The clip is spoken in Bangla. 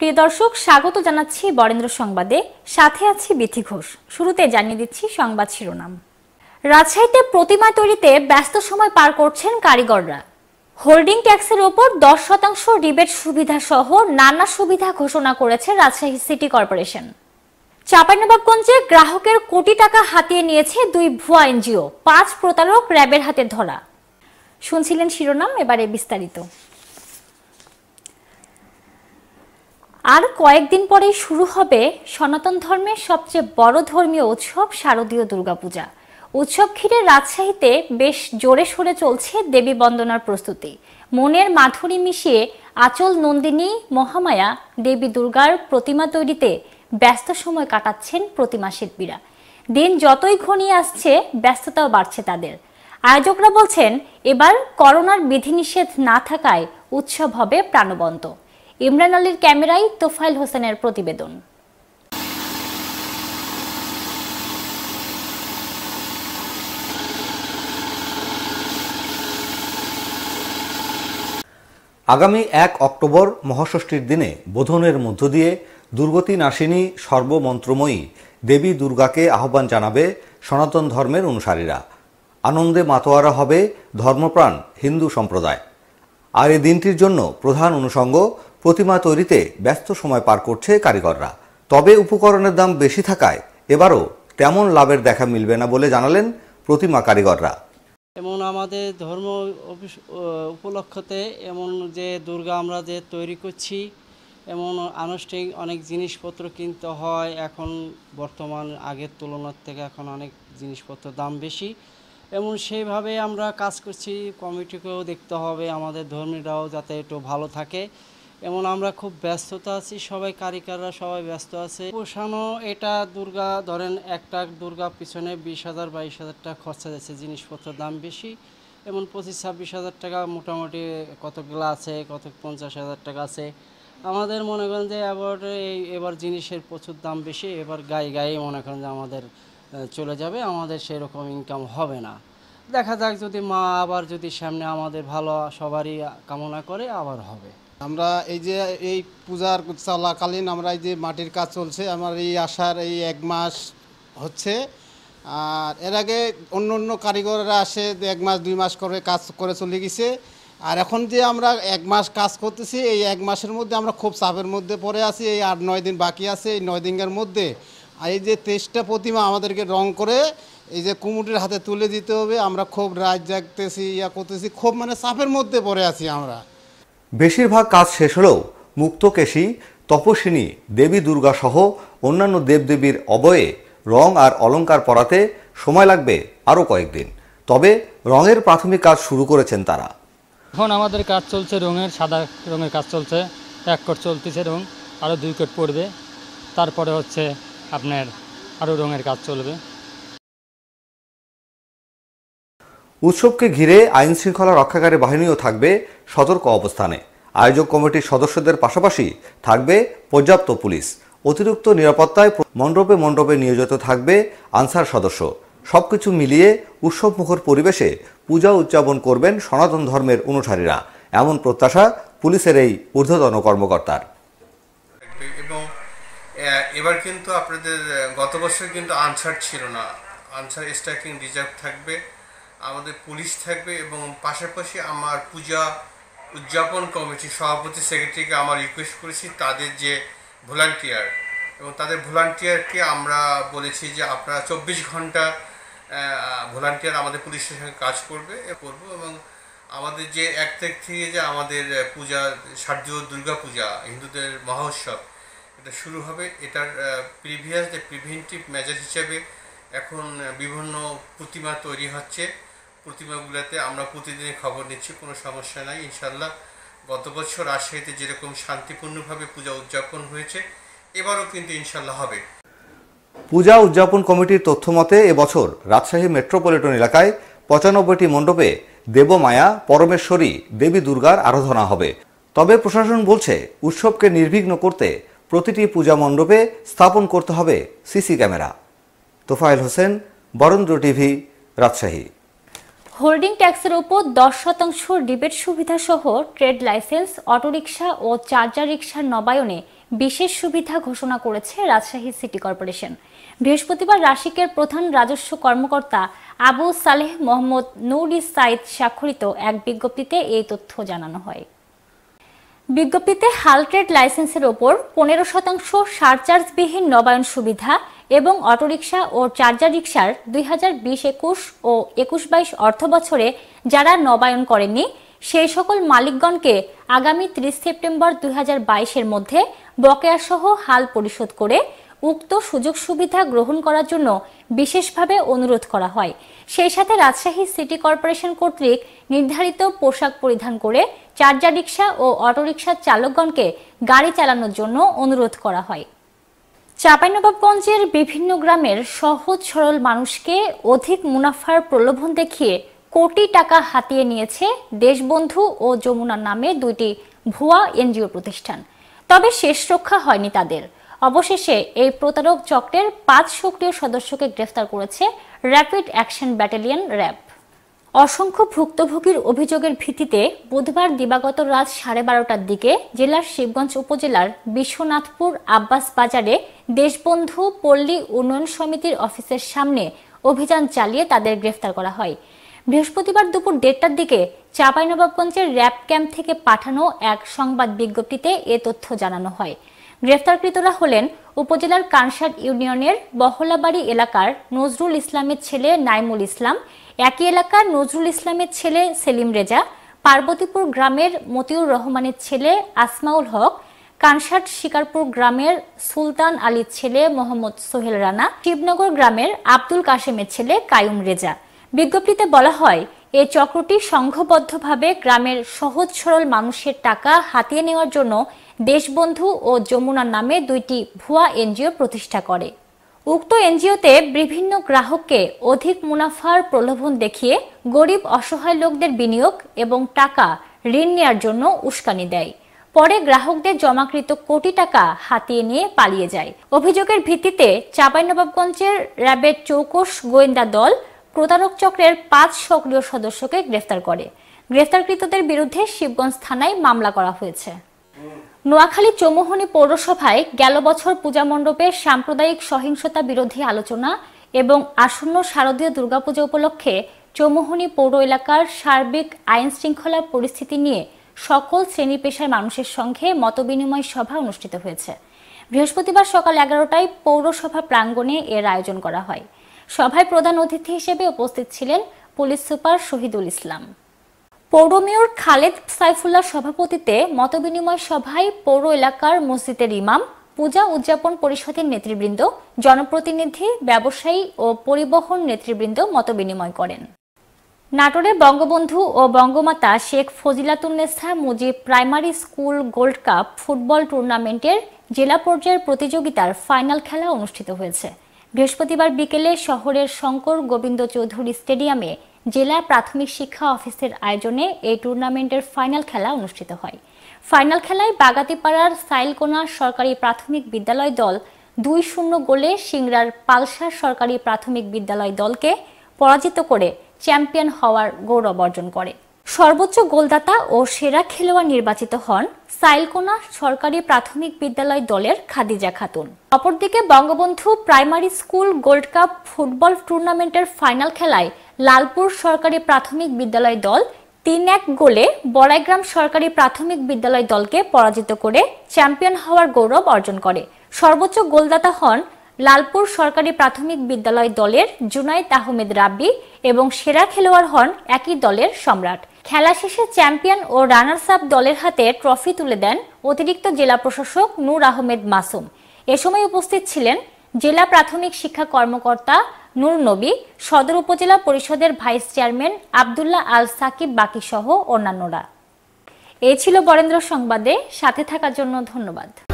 প্রিয় দর্শক স্বাগত জানাচ্ছি বরেন্দ্র সংবাদে সাথে আছি বিথি ঘোষ শুরুতে জানিয়ে দিচ্ছি সংবাদ শিরোনাম রাজশাহীতে প্রতিমা তৈরিতে ব্যস্ত সময় পার করছেন কারিগররা হোল্ডিং ট্যাক্সের ওপর দশ শতাংশ রিবেট সুবিধা সহ নানা সুবিধা ঘোষণা করেছে রাজশাহী সিটি কর্পোরেশন চাঁপাইনবাবগঞ্জে গ্রাহকের কোটি টাকা হাতিয়ে নিয়েছে দুই ভুয়া এনজিও পাঁচ প্রতারক র্যাবের হাতে ধরা শুনছিলেন শিরোনাম এবারে বিস্তারিত আর কয়েকদিন পরেই শুরু হবে সনাতন ধর্মের সবচেয়ে বড় ধর্মীয় উৎসব শারদীয় দুর্গাপূজা উৎসব ঘিরে রাজশাহীতে বেশ জোরে সরে চলছে দেবী বন্দনার প্রস্তুতি মনের মাধুরী মিশিয়ে আচল নন্দিনী মহামায়া দেবী দুর্গার প্রতিমা তৈরিতে ব্যস্ত সময় কাটাচ্ছেন প্রতিমা শিল্পীরা দিন যতই ঘনিয়ে আসছে ব্যস্ততাও বাড়ছে তাদের আয়োজকরা বলছেন এবার করোনার বিধিনিষেধ না থাকায় উৎসব হবে প্রাণবন্ত ইমরান আলীর ক্যামেরায় তোফাইল হোসেনের প্রতিবেদন আগামী এক অক্টোবর মহাষষ্ঠীর দিনে বোধনের মধ্য দিয়ে দুর্গতি নাশিনী সর্বমন্ত্রময়ী দেবী দুর্গাকে আহ্বান জানাবে সনাতন ধর্মের অনুসারীরা আনন্দে মাতোয়ারা হবে ধর্মপ্রাণ হিন্দু সম্প্রদায় আর এই দিনটির জন্য প্রধান অনুষঙ্গ প্রতিমা তৈরিতে ব্যস্ত সময় পার করছে কারিগররা তবে উপকরণের দাম বেশি থাকায় এবারও তেমন লাভের দেখা মিলবে না বলে জানালেন প্রতিমা কারিগররা এমন আমাদের ধর্ম উপলক্ষতে এমন যে দুর্গা আমরা যে তৈরি করছি এমন আনুষ্ঠানিক অনেক জিনিসপত্র কিনতে হয় এখন বর্তমান আগের তুলনার থেকে এখন অনেক জিনিসপত্র দাম বেশি এমন সেইভাবে আমরা কাজ করছি কমিটিকেও দেখতে হবে আমাদের ধর্মীরাও যাতে একটু ভালো থাকে এমন আমরা খুব ব্যস্ততা আছি সবাই কারিকাররা সবাই ব্যস্ত আছে পোষানো এটা দুর্গা ধরেন একটা দুর্গা পিছনে বিশ হাজার বাইশ হাজার টাকা খরচা যাচ্ছে জিনিসপত্রের দাম বেশি এমন পঁচিশ ছাব্বিশ হাজার টাকা মোটামুটি কতগুলো আছে কত পঞ্চাশ হাজার টাকা আছে আমাদের মনে করেন যে এবার এই এবার জিনিসের প্রচুর দাম বেশি এবার গায়ে গায়ে মনে করেন যে আমাদের চলে যাবে আমাদের সেরকম ইনকাম হবে না দেখা যাক যদি মা আবার যদি সামনে আমাদের ভালো সবারই কামনা করে আবার হবে আমরা এই যে এই পূজার চলাকালীন আমরা এই যে মাটির কাজ চলছে আমার এই আসার এই এক মাস হচ্ছে আর এর আগে অন্য অন্য কারিগররা আসে এক মাস দুই মাস করে কাজ করে চলে গেছে আর এখন যে আমরা এক মাস কাজ করতেছি এই এক মাসের মধ্যে আমরা খুব চাপের মধ্যে পড়ে আছি এই আট নয় দিন বাকি আছে এই নয় দিনের মধ্যে এই যে তেইশটা প্রতিমা আমাদেরকে রং করে এই যে কুমুটির হাতে তুলে দিতে হবে আমরা খুব রাত জাগতেছি ইয়া করতেছি খুব মানে চাপের মধ্যে পড়ে আছি আমরা বেশিরভাগ কাজ শেষ হলেও মুক্তকেশী তপস্বিনী দেবী দুর্গা সহ অন্যান্য দেবদেবীর অবয়ে রং আর অলঙ্কার পরাতে সময় লাগবে আরও কয়েকদিন তবে রঙের প্রাথমিক কাজ শুরু করেছেন তারা এখন আমাদের কাজ চলছে রঙের সাদা রঙের কাজ চলছে এক কোট চলতেছে রং আরও দুই কোট পড়বে তারপরে হচ্ছে আপনার আরও রঙের কাজ চলবে উৎসবকে ঘিরে আইন শৃঙ্খলা রক্ষাকারী বাহিনীও থাকবে সতর্ক অবস্থানে আয়োজক কমিটির সদস্যদের পাশাপাশি থাকবে পর্যাপ্ত পুলিশ অতিরিক্ত নিরাপত্তায় মণ্ডপে মণ্ডপে নিয়োজিত থাকবে আনসার সদস্য সবকিছু মিলিয়ে উৎসবমুখর পরিবেশে পূজা উদযাপন করবেন সনাতন ধর্মের অনুসারীরা এমন প্রত্যাশা পুলিশের এই ঊর্ধ্বতন কর্মকর্তার এবং এবার কিন্তু আপনাদের গত বছর কিন্তু আনসার ছিল না আনসার স্ট্রাইকিং রিজার্ভ থাকবে আমাদের পুলিশ থাকবে এবং পাশাপাশি আমার পূজা উদযাপন কমিটি সভাপতি সেক্রেটারিকে আমার রিকোয়েস্ট করেছি তাদের যে ভলান্টিয়ার এবং তাদের ভলান্টিয়ারকে আমরা বলেছি যে আপনারা চব্বিশ ঘন্টা ভলান্টিয়ার আমাদের পুলিশের সঙ্গে কাজ করবে করবো এবং আমাদের যে এক তারিখ থেকে যে আমাদের পূজা শারদীয় দুর্গা পূজা হিন্দুদের মহোৎসব এটা শুরু হবে এটার প্রিভিয়াস যে প্রিভেন্টিভ মেজার হিসেবে এখন বিভিন্ন প্রতিমা তৈরি হচ্ছে প্রতিমাগুলোতে আমরা প্রতিদিনের খবর নিচ্ছি কোনো সমস্যা নাই ইনশাল্লাহ গত বছর রাজশাহীতে যেরকম শান্তিপূর্ণভাবে পূজা উদযাপন হয়েছে এবারও কিন্তু ইনশাল্লাহ হবে পূজা উদযাপন কমিটির তথ্য মতে এবছর রাজশাহী মেট্রোপলিটন এলাকায় পঁচানব্বইটি মণ্ডপে দেবমায়া পরমেশ্বরী দেবী দুর্গার আরাধনা হবে তবে প্রশাসন বলছে উৎসবকে নির্বিঘ্ন করতে প্রতিটি পূজা মণ্ডপে স্থাপন করতে হবে CC camera Tofael Hossain Barendra TV Rajshahi holding ট্যাক্সের ওপর দশ শতাংশ ডিবেট সুবিধাসহ ট্রেড লাইসেন্স অটোরিকশা ও চার্জার রিক্সার নবায়নে বিশেষ সুবিধা ঘোষণা করেছে রাজশাহী সিটি কর্পোরেশন বৃহস্পতিবার রাশিকের প্রধান রাজস্ব কর্মকর্তা আবু সালেহ মোহাম্মদ নৌরি সাইদ স্বাক্ষরিত এক বিজ্ঞপ্তিতে এই তথ্য জানানো হয় বিজ্ঞপ্তিতে হাল ট্রেড লাইসেন্সের ওপর পনেরো শতাংশ সারচার্জবিহীন নবায়ন সুবিধা এবং অটোরিকশা ও চার্জার রিকশার দুই হাজার বিশ একুশ ও একুশ বাইশ অর্থ বছরে যারা নবায়ন করেননি সেই সকল মালিকগণকে আগামী ত্রিশ সেপ্টেম্বর দুই হাজার বাইশের মধ্যে বকেয়াসহ হাল পরিশোধ করে উক্ত সুযোগ সুবিধা গ্রহণ করার জন্য বিশেষভাবে অনুরোধ করা হয় সেই সাথে রাজশাহী সিটি কর্পোরেশন কর্তৃক নির্ধারিত পোশাক পরিধান করে চার্জার রিক্সা ও অটোরিকশার চালকগণকে গাড়ি চালানোর জন্য অনুরোধ করা হয় চাঁপাইনবাবগঞ্জের বিভিন্ন গ্রামের সহজ সরল মানুষকে অধিক মুনাফার প্রলোভন দেখিয়ে কোটি টাকা হাতিয়ে নিয়েছে দেশবন্ধু ও যমুনা নামে দুইটি ভুয়া এনজিও প্রতিষ্ঠান তবে শেষ রক্ষা হয়নি তাদের অবশেষে এই প্রতারক চক্রের পাঁচ সক্রিয় সদস্যকে গ্রেফতার করেছে র্যাপিড অ্যাকশন ব্যাটালিয়ন র্যাব অসংখ্য ভুক্তভোগীর অভিযোগের ভিত্তিতে বুধবার দিবাগত রাত সাড়ে বারোটার দিকে জেলার শিবগঞ্জ উপজেলার বিশ্বনাথপুর আব্বাস বাজারে দেশবন্ধু পল্লী উন্নয়ন সমিতির অফিসের সামনে অভিযান চালিয়ে তাদের গ্রেফতার করা হয় বৃহস্পতিবার দুপুর দেড়টার দিকে চাঁপাইনবাবগঞ্জের র্যাব ক্যাম্প থেকে পাঠানো এক সংবাদ বিজ্ঞপ্তিতে এ তথ্য জানানো হয় গ্রেফতারকৃতরা হলেন উপজেলার কানসার ইউনিয়নের বহলাবাড়ি এলাকার নজরুল ইসলামের ছেলে নাইমুল ইসলাম একই এলাকার নজরুল ইসলামের ছেলে সেলিম রেজা পার্বতীপুর গ্রামের মতিউর রহমানের ছেলে আসমাউল হক কানসাট শিকারপুর গ্রামের সুলতান আলীর ছেলে মোহাম্মদ সোহেল রানা শিবনগর গ্রামের আব্দুল কাশেমের ছেলে কায়ুম রেজা বিজ্ঞপ্তিতে বলা হয় এ চক্রটি সংঘবদ্ধভাবে গ্রামের সহজ সরল মানুষের টাকা হাতিয়ে নেওয়ার জন্য দেশবন্ধু ও যমুনার নামে দুইটি ভুয়া এনজিও প্রতিষ্ঠা করে উক্ত এনজিওতে বিভিন্ন গ্রাহককে অধিক মুনাফার প্রলোভন দেখিয়ে গরিব অসহায় লোকদের বিনিয়োগ এবং টাকা ঋণ নেয়ার জন্য উস্কানি দেয় পরে গ্রাহকদের জমাকৃত কোটি টাকা হাতিয়ে নিয়ে পালিয়ে যায় অভিযোগের ভিত্তিতে চাঁপাইনবাবগঞ্জের র্যাবের চৌকস গোয়েন্দা দল প্রতারক চক্রের পাঁচ সক্রিয় সদস্যকে গ্রেফতার করে গ্রেফতারকৃতদের বিরুদ্ধে শিবগঞ্জ থানায় মামলা করা হয়েছে নোয়াখালী চৌমোহনী পৌরসভায় গেল বছর পূজা মণ্ডপে সাম্প্রদায়িক সহিংসতা বিরোধী আলোচনা এবং আসন্ন শারদীয় দুর্গাপূজা উপলক্ষে চৌমোহনী পৌর এলাকার সার্বিক আইন শৃঙ্খলা পরিস্থিতি নিয়ে সকল শ্রেণী পেশার মানুষের সঙ্গে মতবিনিময় সভা অনুষ্ঠিত হয়েছে বৃহস্পতিবার সকাল এগারোটায় পৌরসভা প্রাঙ্গণে এর আয়োজন করা হয় সভায় প্রধান অতিথি হিসেবে উপস্থিত ছিলেন পুলিশ সুপার শহীদুল ইসলাম পৌর মেয়র খালেদ সাইফুল্লাহ সভাপতিতে মতবিনিময় সভায় পৌর এলাকার মসজিদের ইমাম পূজা উদযাপন পরিষদের নেতৃবৃন্দ জনপ্রতিনিধি ব্যবসায়ী ও পরিবহন নেতৃবৃন্দ মতবিনিময় করেন নাটোরে বঙ্গবন্ধু ও Bangamata Sheikh Fazilatunnesa Mujib primary school gold cup football টুর্নামেন্টের জেলা পর্যায়ের প্রতিযোগিতার ফাইনাল খেলা অনুষ্ঠিত হয়েছে বৃহস্পতিবার বিকেলে শহরের শঙ্কর গোবিন্দ চৌধুরী স্টেডিয়ামে জেলা প্রাথমিক শিক্ষা অফিসের আয়োজনে এই টুর্নামেন্টের ফাইনাল খেলা অনুষ্ঠিত হয় ফাইনাল খেলায় বাগাতিপাড়ার সাইলকোনা সরকারি প্রাথমিক বিদ্যালয় দল দুই শূন্য গোলে সিংড়ার পালসার সরকারি প্রাথমিক বিদ্যালয় দলকে পরাজিত করে চ্যাম্পিয়ন হওয়ার গৌরব অর্জন করে সর্বোচ্চ গোলদাতা ও সেরা খেলোয়াড় নির্বাচিত হন সাইলকোনা সরকারি প্রাথমিক বিদ্যালয় দলের খাদিজা খাতুন অপরদিকে Bangabandhu primary school gold cup football টুর্নামেন্টের ফাইনাল খেলায় লালপুর সরকারি প্রাথমিক বিদ্যালয় দল তিন এক গোলে বড়াইগ্রাম সরকারি প্রাথমিক বিদ্যালয় দলকে পরাজিত করে চ্যাম্পিয়ন হওয়ার গৌরব অর্জন করে সর্বোচ্চ গোলদাতা হন লালপুর সরকারি প্রাথমিক বিদ্যালয় দলের জুনাইদ আহমেদ রাব্বি এবং সেরা খেলোয়াড় হন একই দলের সম্রাট খেলা শেষে চ্যাম্পিয়ন ও রানার্স আপ দলের হাতে ট্রফি তুলে দেন অতিরিক্ত জেলা প্রশাসক নূর আহমেদ মাসুম এ সময় উপস্থিত ছিলেন জেলা প্রাথমিক শিক্ষা কর্মকর্তা নূর নবী সদর উপজেলা পরিষদের ভাইস চেয়ারম্যান আবদুল্লাহ আল সাকিব বাকি সহ অন্যান্যরা এ ছিল বরেন্দ্র সংবাদে সাথে থাকার জন্য ধন্যবাদ